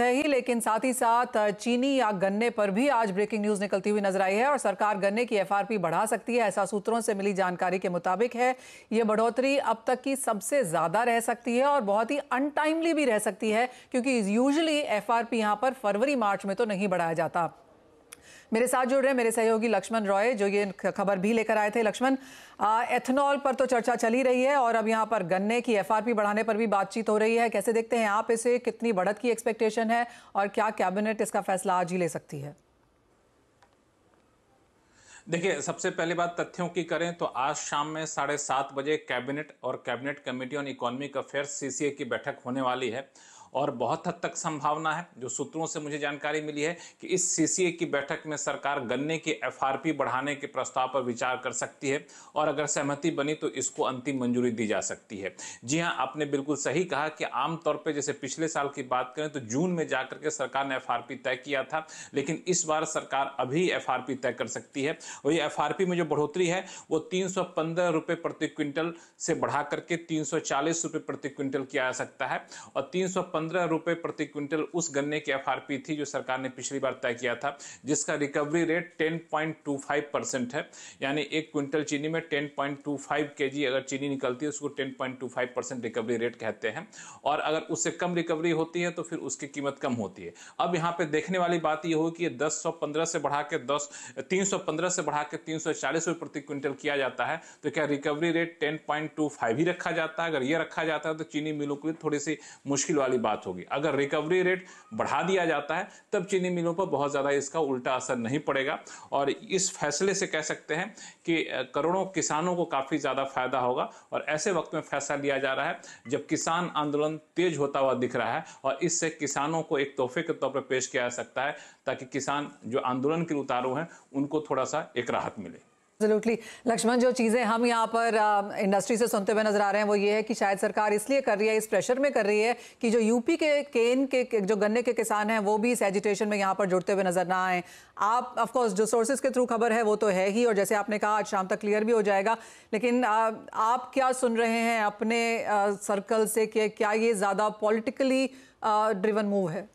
है ही लेकिन साथ ही साथ चीनी या गन्ने पर भी आज ब्रेकिंग न्यूज निकलती हुई नजर आई है और सरकार गन्ने की एफआरपी बढ़ा सकती है ऐसा सूत्रों से मिली जानकारी के मुताबिक है यह बढ़ोतरी अब तक की सबसे ज्यादा रह सकती है और बहुत ही अनटाइमली भी रह सकती है क्योंकि यूजली एफआरपी यहां पर फरवरी मार्च में तो नहीं बढ़ाया जाता मेरे साथ जुड़ रहे हैं मेरे सहयोगी लक्ष्मण रॉय जो ये खबर भी लेकर आए थे लक्ष्मण एथेनॉल पर तो चर्चा चली रही है और अब यहाँ पर गन्ने की एफ बढ़ाने पर भी बातचीत हो रही है कैसे देखते हैं आप इसे कितनी बढ़त की एक्सपेक्टेशन है और क्या कैबिनेट इसका फैसला आज ही ले सकती है देखिए सबसे पहले बात तथ्यों की करें तो आज शाम में साढ़े सात बजे कैबिनेट और cabinet committee on economic affairs CCA की बैठक होने वाली है और बहुत हद तक संभावना है जो सूत्रों से मुझे जानकारी मिली है कि इस सीसीए की बैठक में सरकार गन्ने की एफआरपी बढ़ाने के प्रस्ताव पर विचार कर सकती है और अगर सहमति बनी तो इसको अंतिम मंजूरी दी जा सकती है जी हाँ आपने बिल्कुल सही कहा कि आमतौर पर जैसे पिछले साल की बात करें तो जून में जाकर के सरकार ने एफ तय किया था लेकिन इस बार सरकार अभी एफ तय कर सकती है और ये एफ में जो बढ़ोतरी है वो तीन रुपए प्रति क्विंटल से बढ़ा करके तीन सौ प्रति क्विंटल किया जा सकता है और तीन पंद्रह रुपए प्रति क्विंटल उस गन्ने की एफ थी जो सरकार ने पिछली बार तय किया था जिसका रिकवरी रेट 10.25 परसेंट है यानी एक क्विंटल चीनी में 10.25 केजी अगर चीनी निकलती है उसको 10.25 परसेंट रिकवरी रेट कहते हैं और अगर उससे कम रिकवरी होती है तो फिर उसकी कीमत कम होती है अब यहाँ पे देखने वाली बात यह हो कि दस से बढ़ा के दस तीन से बढ़ा के तीन प्रति क्विंटल किया जाता है तो क्या रिकवरी रेट टेन ही रखा जाता है अगर ये रखा जाता है तो चीनी मिलों के लिए थोड़ी सी मुश्किल वाली बात होगी अगर रिकवरी रेट बढ़ा दिया जाता है तब चीनी मिलों पर बहुत ज़्यादा इसका उल्टा असर नहीं पड़ेगा और इस फैसले से कह सकते हैं कि करोड़ों किसानों को काफ़ी ज़्यादा फायदा होगा और ऐसे वक्त में फैसला लिया जा रहा है जब किसान आंदोलन तेज होता हुआ दिख रहा है और इससे किसानों को एक तोहफे के तौर पर पेश किया जा सकता है ताकि किसान जो आंदोलन के उतारू हैं उनको थोड़ा सा एक राहत मिले एब्सोल्युटली लक्ष्मण जो चीज़ें हम यहाँ पर इंडस्ट्री um, से सुनते हुए नजर आ रहे हैं वो ये है कि शायद सरकार इसलिए कर रही है इस प्रेशर में कर रही है कि जो यूपी के केन के जो गन्ने के किसान हैं वो भी इस एजिटेशन में यहाँ पर जुड़ते हुए नजर ना आए आप ऑफकोर्स जो सोर्सेज के थ्रू खबर है वो तो है ही और जैसे आपने कहा आज शाम तक क्लियर भी हो जाएगा लेकिन आ, uh, आप क्या सुन रहे हैं अपने आ, uh, सर्कल से कि क्या ये ज़्यादा पॉलिटिकली ड्रिवन मूव है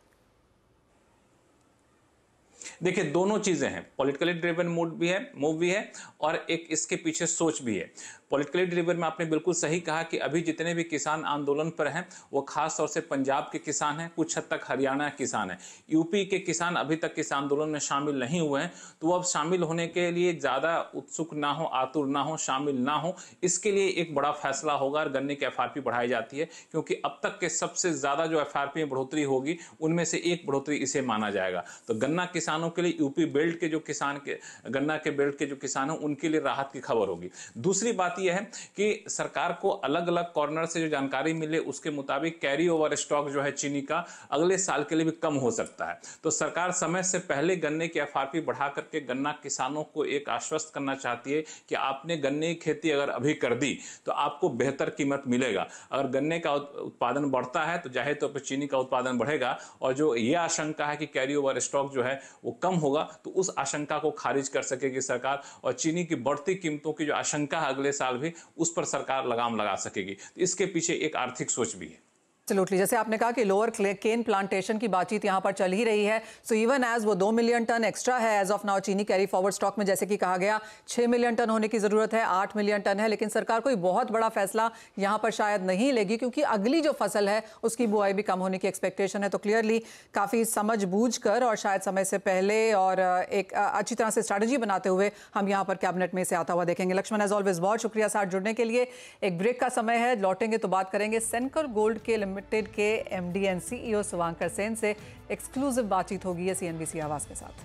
देखिए दोनों चीज़ें हैं पॉलिटिकली ड्रिवन मूड भी है मूव भी है और एक इसके पीछे सोच भी है पॉलिटिकली डिलीवर में आपने बिल्कुल सही कहा कि अभी जितने भी किसान आंदोलन पर हैं वो खास तौर से पंजाब के किसान हैं कुछ हद तक हरियाणा किसान हैं यूपी के किसान अभी तक किस आंदोलन में शामिल नहीं हुए हैं तो वो अब शामिल होने के लिए ज़्यादा उत्सुक ना हो आतुर ना हो शामिल ना हो इसके लिए एक बड़ा फैसला होगा और गन्ने की एफ बढ़ाई जाती है क्योंकि अब तक के सबसे ज़्यादा जो एफ में बढ़ोतरी होगी उनमें से एक बढ़ोतरी इसे माना जाएगा तो गन्ना किसानों के लिए यूपी बेल्ट के जो किसान के गन्ना के बेल्ट के जो किसान हैं उनके लिए राहत की खबर होगी दूसरी बात यह है कि सरकार को अलग अलग कॉर्नर से जो जानकारी मिले उसके मुताबिक कैरी ओवर स्टॉक जो है चीनी का अगले साल के लिए भी कम हो सकता है तो सरकार समय से पहले गन्ने की एफ बढ़ा करके गन्ना किसानों को एक आश्वस्त करना चाहती है कि आपने गन्ने की खेती अगर अभी कर दी तो आपको बेहतर कीमत मिलेगा अगर गन्ने का उत्पादन बढ़ता है तो जाहिर तौर तो पर चीनी का उत्पादन बढ़ेगा और जो ये आशंका है कि कैरी ओवर स्टॉक जो है वो कम होगा तो उस आशंका को खारिज कर सकेगी सरकार और चीनी की बढ़ती कीमतों की जो आशंका है अगले साल भी उस पर सरकार लगाम लगा सकेगी तो इसके पीछे एक आर्थिक सोच भी है एब्सोल्युटली जैसे आपने कहा कि लोअर केन प्लांटेशन की बातचीत यहाँ पर चल ही रही है सो इवन एज वो दो मिलियन टन एक्स्ट्रा है एज ऑफ नाउ चीनी कैरी फॉरवर्ड स्टॉक में जैसे कि कहा गया छः मिलियन टन होने की ज़रूरत है आठ मिलियन टन है लेकिन सरकार कोई बहुत बड़ा फैसला यहाँ पर शायद नहीं लेगी क्योंकि अगली जो फसल है उसकी बुआई भी कम होने की एक्सपेक्टेशन है तो क्लियरली काफ़ी समझ बूझ कर और शायद समय से पहले और एक अच्छी तरह से स्ट्रैटेजी बनाते हुए हम यहाँ पर कैबिनेट में इसे आता हुआ देखेंगे लक्ष्मण एज ऑलवेज बहुत शुक्रिया साथ जुड़ने के लिए एक ब्रेक का समय है लौटेंगे तो बात करेंगे सेंकर गोल्ड के लिमिटेड के MD and CEO Suvankar Sen से एक्सक्लूसिव बातचीत होगी है सीएनबीसी आवाज के साथ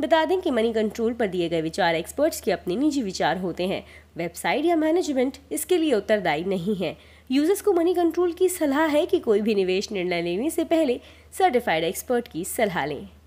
बता दें कि मनी कंट्रोल पर दिए गए विचार एक्सपर्ट्स के अपने निजी विचार होते हैं वेबसाइट या मैनेजमेंट इसके लिए उत्तरदायी नहीं है यूजर्स को मनी कंट्रोल की सलाह है कि कोई भी निवेश निर्णय लेने से पहले सर्टिफाइड एक्सपर्ट की सलाह लें